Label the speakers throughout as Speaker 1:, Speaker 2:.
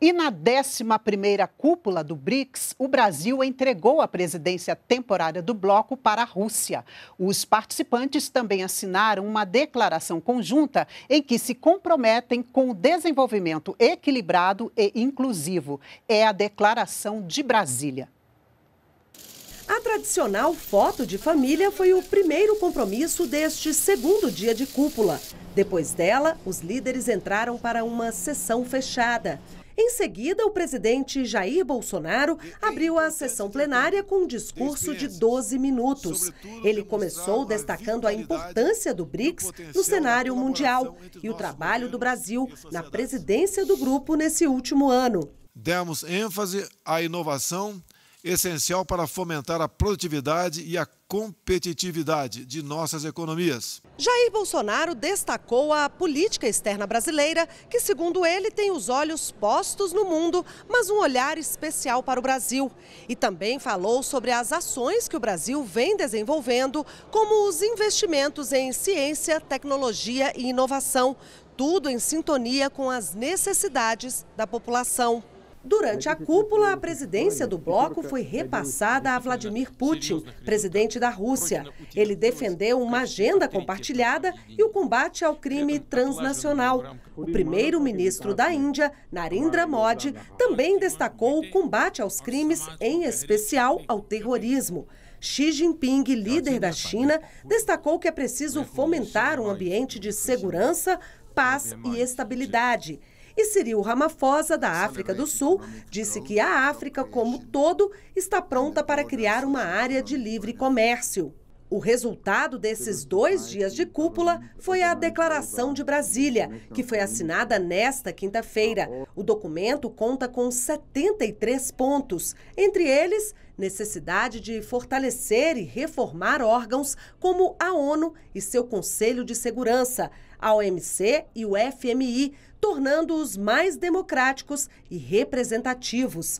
Speaker 1: E na 11ª cúpula do BRICS, o Brasil entregou a presidência temporária do bloco para a Rússia. Os participantes também assinaram uma declaração conjunta em que se comprometem com o desenvolvimento equilibrado e inclusivo. É a Declaração de Brasília.
Speaker 2: A tradicional foto de família foi o primeiro compromisso deste segundo dia de cúpula. Depois dela, os líderes entraram para uma sessão fechada. Em seguida, o presidente Jair Bolsonaro abriu a sessão plenária com um discurso de 12 minutos. Ele começou destacando a importância do BRICS no cenário mundial e o trabalho do Brasil na presidência do grupo nesse último
Speaker 3: ano. Demos ênfase à inovação essencial para fomentar a produtividade e a competitividade de nossas economias.
Speaker 2: Jair Bolsonaro destacou a política externa brasileira, que, segundo ele, tem os olhos postos no mundo, mas um olhar especial para o Brasil. E também falou sobre as ações que o Brasil vem desenvolvendo, como os investimentos em ciência, tecnologia e inovação, tudo em sintonia com as necessidades da população. Durante a é cúpula, a presidência do é bloco foi repassada a é Vladimir Putin, presidente da Rússia. Ele defendeu uma agenda compartilhada e o combate ao crime transnacional. O primeiro-ministro da Índia, Narendra Modi, também destacou o combate aos crimes, em especial ao terrorismo. Xi Jinping, líder da China, destacou que é preciso fomentar um ambiente de segurança, paz e estabilidade. E Cyril Ramaphosa, da África do Sul, disse que a África, como todo, está pronta para criar uma área de livre comércio. O resultado desses dois dias de então, cúpula foi a então Declaração de Brasília, então, que foi assinada nesta quinta-feira. Tá o documento conta com 73 pontos, entre eles necessidade de fortalecer e reformar órgãos como a ONU e seu Conselho de Segurança, a OMC e o FMI, tornando-os mais democráticos e representativos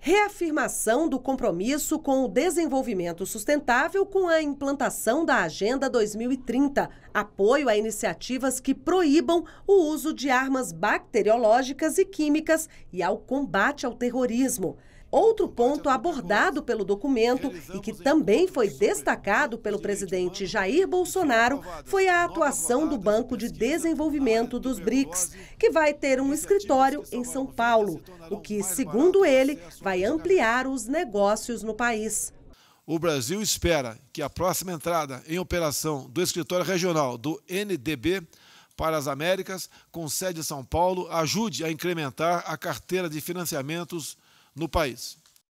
Speaker 2: reafirmação do compromisso com o desenvolvimento sustentável com a implantação da Agenda 2030, apoio a iniciativas que proíbam o uso de armas bacteriológicas e químicas e ao combate ao terrorismo. Outro ponto abordado pelo documento e que também foi destacado pelo presidente Jair Bolsonaro foi a atuação do Banco de Desenvolvimento dos BRICS, que vai ter um escritório em São Paulo, o que, segundo ele, vai ampliar os negócios no país.
Speaker 3: O Brasil espera que a próxima entrada em operação do escritório regional do NDB para as Américas, com sede em São Paulo, ajude a incrementar a carteira de financiamentos no país.